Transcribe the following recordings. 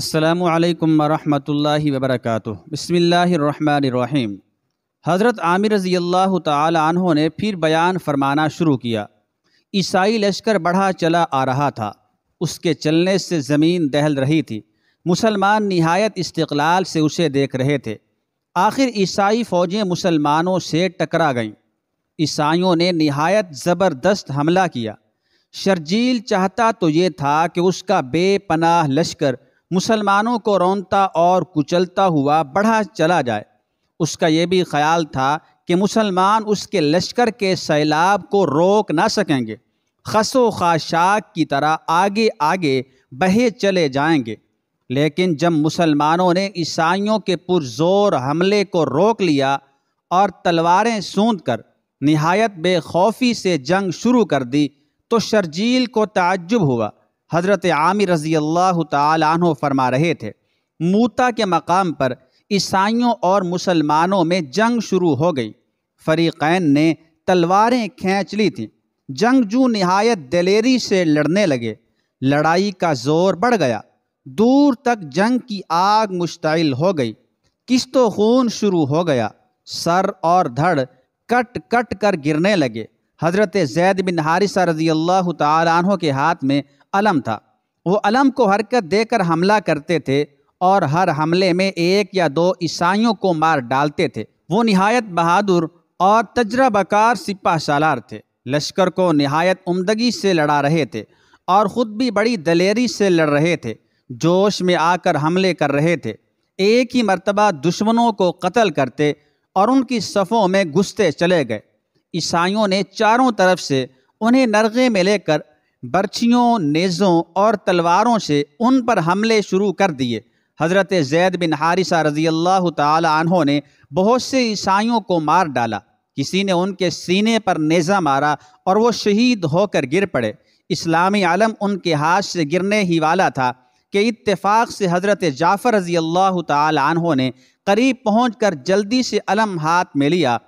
अल्लाम वरहमल वबरक बसमीम हज़रत आमिर रज़ी अल्लाह तहों ने फिर बयान फरमाना शुरू किया ईसाई लश्कर बढ़ा चला आ रहा था उसके चलने से ज़मीन दहल रही थी मुसलमान नहायत इस्तलाल से उसे देख रहे थे आखिर ईसाई फ़ौजें मुसलमानों से टकरा गईं ईसाइयों ने नहायत ज़बरदस्त हमला किया शर्जील चाहता तो ये था कि उसका बेपनाह लश्कर मुसलमानों को रौनता और कुचलता हुआ बढ़ा चला जाए उसका यह भी ख्याल था कि मुसलमान उसके लश्कर के सैलाब को रोक ना सकेंगे खसो खाशाक की तरह आगे आगे बहे चले जाएंगे लेकिन जब मुसलमानों ने ईसाइयों के पुरजोर हमले को रोक लिया और तलवारें सूंद कर नहायत बेखौफी से जंग शुरू कर दी तो शर्जील को ताज्जुब हुआ हज़रत आमिर रज़ी अल्लाह तु फरमा रहे थे मूता के मकाम पर ईसाइयों और मुसलमानों में जंग शुरू हो गई फ़रीक़ैन ने तलवारें खींच ली थीं जंगजू नहायत दलेरी से लड़ने लगे लड़ाई का जोर बढ़ गया दूर तक जंग की आग मुश्तिल हो गई किस्तो खून शुरू हो गया सर और धड़ कट कट कर गिरने लगे हज़रत जैद बिन हारिसा रजी अल्लाह तहों के हाथ में अलम था वो अलम को हरकत देकर हमला करते थे और हर हमले में एक या दो ईसाइयों को मार डालते थे वो नहायत बहादुर और तजर्बाकार सिपा सालार थे लश्कर को नहायत उमदगी से लड़ा रहे थे और ख़ुद भी बड़ी दलेरी से लड़ रहे थे जोश में आकर हमले कर रहे थे एक ही मरतबा दुश्मनों को कत्ल करते और उनकी सफ़ों में घुसते चले गए ईसाइयों ने चारों तरफ से उन्हें नरगे में लेकर बर्छियों नेज़ों और तलवारों से उन पर हमले शुरू कर दिए हज़रत जैद बिन हारिसा रज़ी अल्लाह तहों ने बहुत से ईसाइयों को मार डाला किसी ने उनके सीने पर नेज़ा मारा और वो शहीद होकर गिर पड़े इस्लामी आलम उनके हाथ से गिरने ही वाला था कि इत्तेफाक से हज़रत जाफ़र रज़ी अल्लाह तहों ने करीब पहुँच कर जल्दी से अलम हाथ में लिया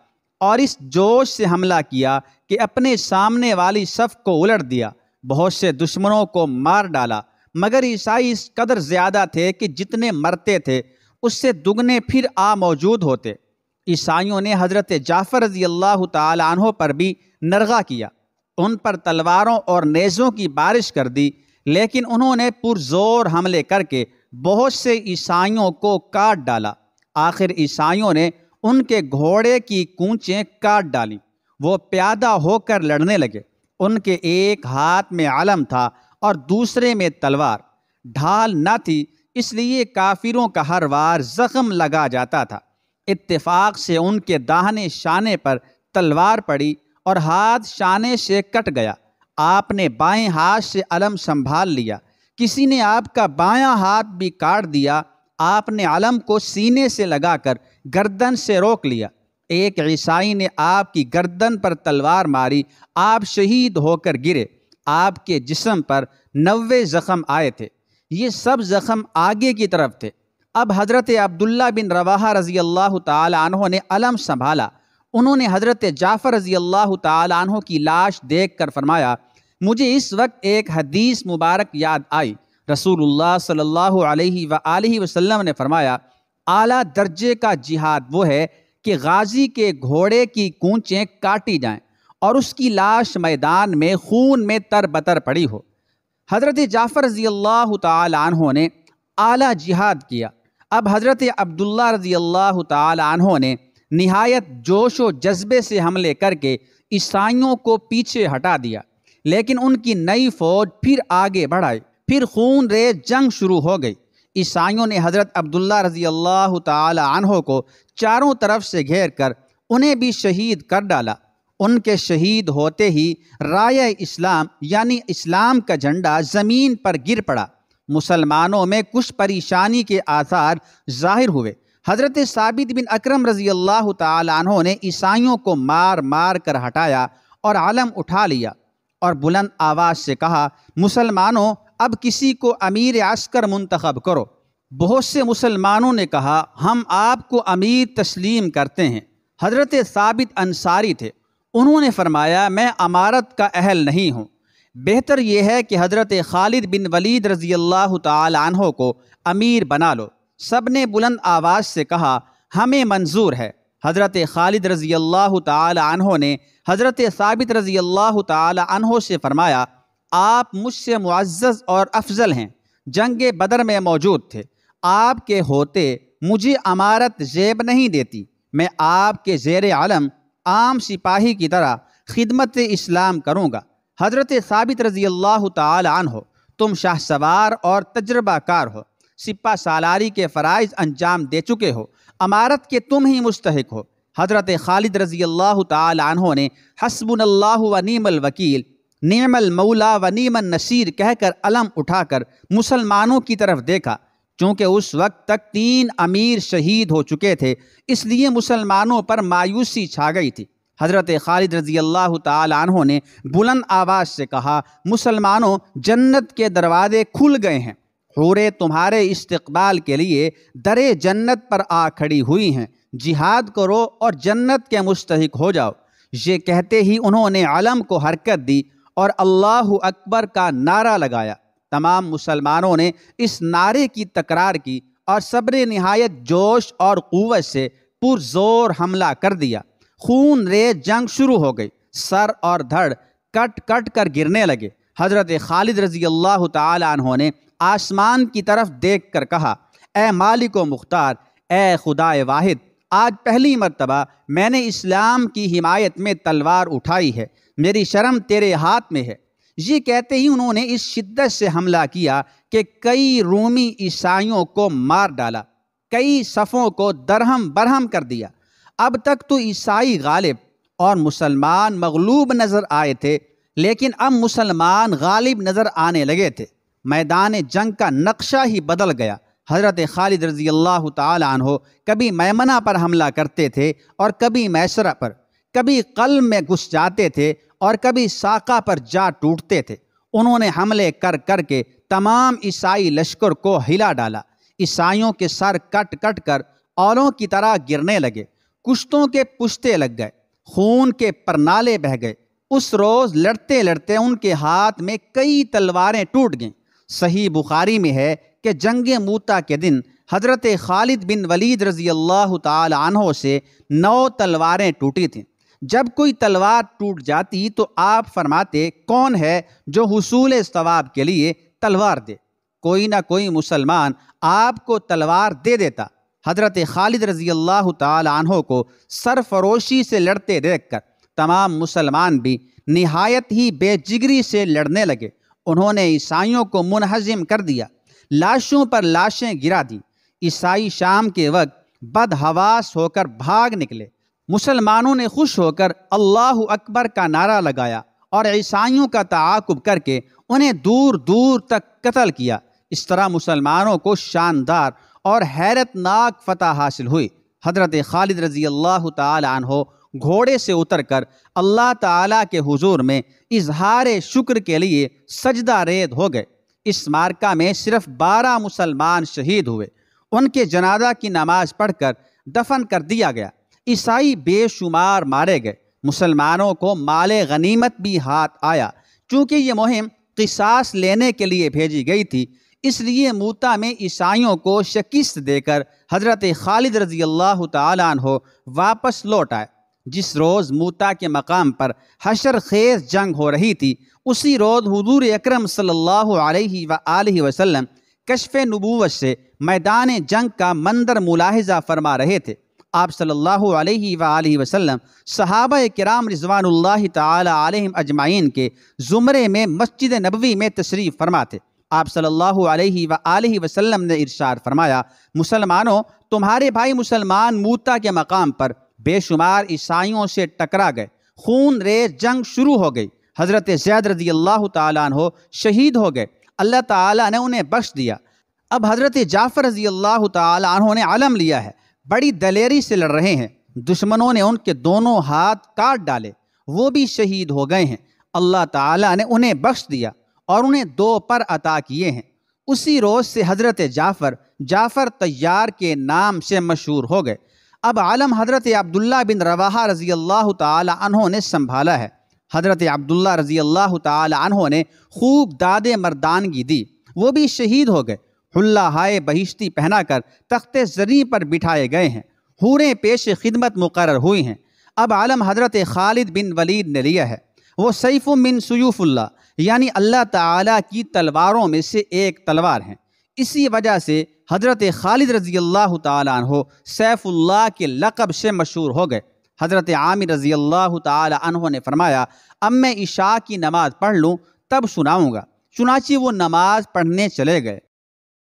और इस जोश से हमला किया कि अपने सामने वाली शफ़ को उलट दिया बहुत से दुश्मनों को मार डाला मगर ईसाई इस कदर ज़्यादा थे कि जितने मरते थे उससे दुगने फिर आ मौजूद होते ईसाइयों ने हज़रत जाफ़र रजी अल्लाह तहों पर भी नरगा किया उन पर तलवारों और नेज़ों की बारिश कर दी लेकिन उन्होंने पुरजोर हमले करके बहुत से ईसाइयों को काट डाला आखिर ईसाइयों ने उनके घोड़े की कूचें काट डाली वो प्यादा होकर लड़ने लगे उनके एक हाथ में आलम था और दूसरे में तलवार ढाल न थी इसलिए काफिरों का हर वार जख्म लगा जाता था इत्तेफाक से उनके दाहने शाने पर तलवार पड़ी और हाथ शाने से कट गया आपने बाएं हाथ से अलम संभाल लिया किसी ने आपका बायां हाथ भी काट दिया आपने अलम को सीने से लगाकर गर्दन से रोक लिया एक ईसाई ने आपकी गर्दन पर तलवार मारी आप शहीद होकर गिरे आपके जिसम पर नवे ज़ख़म आए थे ये सब ज़ख़म आगे की तरफ थे अब हज़रत अब्दुल्ला बिन रवाहा रज़ी अल्लाह तहों ने अलम संभाला उन्होंने हज़रत जाफ़र रज़ी अल्लाह तहों की लाश देख कर फरमाया मुझे इस वक्त एक हदीस मुबारक याद आई रसूलुल्लाह सल्लल्लाहु अलैहि ने फरमाया आला दर्जे का जिहाद वो है कि गाजी के घोड़े की कूचें काटी जाएं और उसकी लाश मैदान में खून में तर बतर पड़ी हो हज़रत जाफ़र रजी अल्लाह तहों ने आला जिहाद किया अब हज़रत अब्दुल्ला रजी अल्लाह तहों ने नहायत जोश व जज्बे से हमले करके ईसाइयों को पीछे हटा दिया लेकिन उनकी नई फ़ौज फिर आगे बढ़ाई फिर खून रेज जंग शुरू हो गई ईसाइयों ने हज़रत अब्दुल्ला रज़ी अल्लाह तहों को चारों तरफ से घेर कर उन्हें भी शहीद कर डाला उनके शहीद होते ही राय इस्लाम यानी इस्लाम का झंडा ज़मीन पर गिर पड़ा मुसलमानों में कुछ परेशानी के आसार जाहिर हुए हज़रत साबित बिन अकरम रज़ी अल्लाह तहों ने ईसाइयों को मार मार कर हटाया और आलम उठा लिया और बुलंद आवाज़ से कहा मुसलमानों अब किसी को अमीर आस्कर मंतखब करो बहुत से मुसलमानों ने कहा हम आपको अमीर तस्लीम करते हैं हजरत साबित अंसारी थे उन्होंने फरमाया मैं अमारत का अहल नहीं हूँ बेहतर यह है कि हज़रत खालिद बिन वलीद रज़ी अल्लाह तहों को अमीर बना लो सब ने बुलंद आवाज़ से कहा हमें मंजूर है हज़रत खालिद रज़ी अल्लाह तहों ने हज़रत साबित रज़ी अल्लाह तहों से फ़रमाया आप मुझसे मुआज़ और अफजल हैं जंग बदर में मौजूद थे आपके होते मुझे अमारत जेब नहीं देती मैं आपके जेर आलम आम सिपाही की तरह खिदमत इस्लाम करूँगा हज़रत साबित रज़ी अल्लाह तन हो तुम शाह सवार और तजर्बाकार हो सिपा सालारी के फ़रज़ अंजाम दे चुके हो अमारत के तुम ही मुस्तक हो हज़रत खालिद रज़ी अल्लाह तन ने हसबुल्ला व नीमल वकील नेमल मौला व नीमन नसीर कहकर अलम उठाकर मुसलमानों की तरफ देखा चूँकि उस वक्त तक तीन अमीर शहीद हो चुके थे इसलिए मुसलमानों पर मायूसी छा गई थी हज़रत खालिद रजी अल्लाह तहों ने बुलंद आवाज़ से कहा मुसलमानों जन्नत के दरवाजे खुल गए हैं हूरे तुम्हारे इस्तबाल के लिए दरे जन्नत पर आ खड़ी हुई हैं जिहाद करो और जन्नत के मुस्तक हो जाओ ये कहते ही उन्होंने आलम को हरकत दी और अल्लाह अकबर का नारा लगाया तमाम मुसलमानों ने इस नारे की तकरार की और सब्र नहायत जोश और क़वत से पुरजोर हमला कर दिया खून रे जंग शुरू हो गई सर और धड़ कट कट कर गिरने लगे हज़रत खालिद रजी अल्लाह तहों ने आसमान की तरफ देख कर कहा ए मालिक मुख्तार ए खुदा वाहिद आज पहली मरतबा मैंने इस्लाम की हिमायत में तलवार उठाई है मेरी शर्म तेरे हाथ में है ये कहते ही उन्होंने इस शिद्दत से हमला किया कि कई रोमी ईसाइयों को मार डाला कई सफ़ों को दरहम बरहम कर दिया अब तक तो ईसाई गालिब और मुसलमान मगलूब नज़र आए थे लेकिन अब मुसलमान गालिब नज़र आने लगे थे मैदान जंग का नक्शा ही बदल गया हज़रत खालिद रज़ी अल्लाह तभी कभी मैमना पर हमला करते थे और कभी मैसरा पर कभी कलम में घुस जाते थे और कभी साका पर जा टूटते थे उन्होंने हमले कर कर के तमाम ईसाई लश्कर को हिला डाला ईसाइयों के सर कट कट कर औरों की तरह गिरने लगे कुश्तों के पुश्ते लग गए खून के परनाले बह गए उस रोज़ लड़ते लड़ते उनके हाथ में कई तलवारें टूट गईं सही बुखारी में है कि जंग मूता के दिन हज़रत खालिद बिन वलीद रज़ी अल्लाह तहों से नौ तलवारें टूटी थीं जब कोई तलवार टूट जाती तो आप फरमाते कौन है जो हसूल स्वाब के लिए तलवार दे कोई ना कोई मुसलमान आपको तलवार दे देता हज़रत खालिद रज़ी अल्लाह तहों को सरफरोशी से लड़ते देख कर तमाम मुसलमान भी नहायत ही बेजिगरी से लड़ने लगे उन्होंने ईसाइयों को मुनहजम कर दिया लाशों पर लाशें गिरा दी ईसाई शाम के वक्त बदहवास होकर भाग निकले मुसलमानों ने खुश होकर अल्लाह अकबर का नारा लगाया और ईसाइयों का ताकुब करके उन्हें दूर दूर तक कत्ल किया इस तरह मुसलमानों को शानदार और हैरतनाक फतह हासिल हुई हजरत खालिद रजी अल्लाह तहो घोड़े से उतरकर अल्लाह ताला के हुजूर में इजहार शुक्र के लिए सजदा रेद हो गए इस मार्का में सिर्फ बारह मुसलमान शहीद हुए उनके जनाजा की नमाज पढ़कर दफन कर दिया गया ईसाई बेशुमार मारे गए मुसलमानों को माल गनीमत भी हाथ आया चूँकि ये मुहिम किसास लेने के लिए भेजी गई थी इसलिए मूता में ईसाइयों को शिकस्त देकर हज़रत खालिद रजी अल्लाह तहो वापस लौट आए जिस रोज़ मूता के मकाम पर हशर खेज जंग हो रही थी उसी रोज़ हजूर अक्रम सल्ला अलैहि कशफ़ नबूवत से मैदान जंग का मंदर मुलाहजा फरमा रहे थे आप सल्लल्लाहु अलैहि सल्ला वसल्लम सहाबा कराम रिजवान तम अजमाइन के ज़ुमरे में मस्जिद नबवी में तशरीफ़ फरमा थे आप सल्लल्लाहु अलैहि सल्ला वसल्लम ने इरशाद फरमाया मुसलमानों तुम्हारे भाई मुसलमान मूता के मकाम पर बेशुमार ईसाइयों से टकरा गए खून रे जंग शुरू हो गई हज़रत जैद रजी अल्लाह तहो शहीद हो गए अल्लाह ताला ने उन्हें बख्श दिया अब हज़रत जाफ़र रजी अल्लाह तहों ने आलम लिया है बड़ी दलेरी से लड़ रहे हैं दुश्मनों ने उनके दोनों हाथ काट डाले वो भी शहीद हो गए हैं अल्लाह ताला ने उन्हें बख्श दिया और उन्हें दो पर अता किए हैं उसी रोज़ से हज़रत जाफ़र जाफ़र तैयार के नाम से मशहूर हो गए अब आलम हज़रत अब्दुल्ला बिन रवाहा रज़ी अल्लाह तहों ने संभाला है हज़रत अब्दुल्ला रज़ी अल्लाह तहों ने खूब दाद मर्दानगी दी वो भी शहीद हो गए हुल्ला हाय बहिश्ती पहनाकर तख्ते जरी पर बिठाए गए हैं हूरें पेश खिदमत मुकर हुई हैं अब आलम हजरत खालिद बिन वलीद ने लिया है वो सैफ़ बिन सयूफ़ुल्ला यानी अल्लाह ताला की तलवारों में से एक तलवार हैं इसी वजह से हज़रत खालिद रज़ी अल्लाह तहो सैफ़ुल्ला के लकब से मशहूर हो गए हज़रत आमिर रज़ी अल्लाह तहों ने फरमाया अब मैं इशा की नमाज़ पढ़ लूँ तब सुनाऊँगा चुनाची वो नमाज़ पढ़ने चले गए